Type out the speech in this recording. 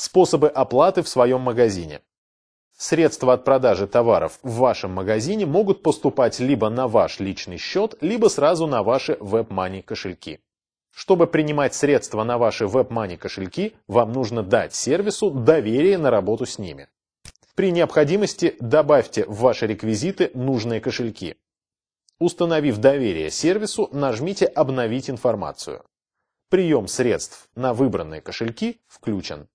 Способы оплаты в своем магазине. Средства от продажи товаров в вашем магазине могут поступать либо на ваш личный счет, либо сразу на ваши WebMoney кошельки. Чтобы принимать средства на ваши WebMoney кошельки, вам нужно дать сервису доверие на работу с ними. При необходимости добавьте в ваши реквизиты нужные кошельки. Установив доверие сервису, нажмите «Обновить информацию». Прием средств на выбранные кошельки включен.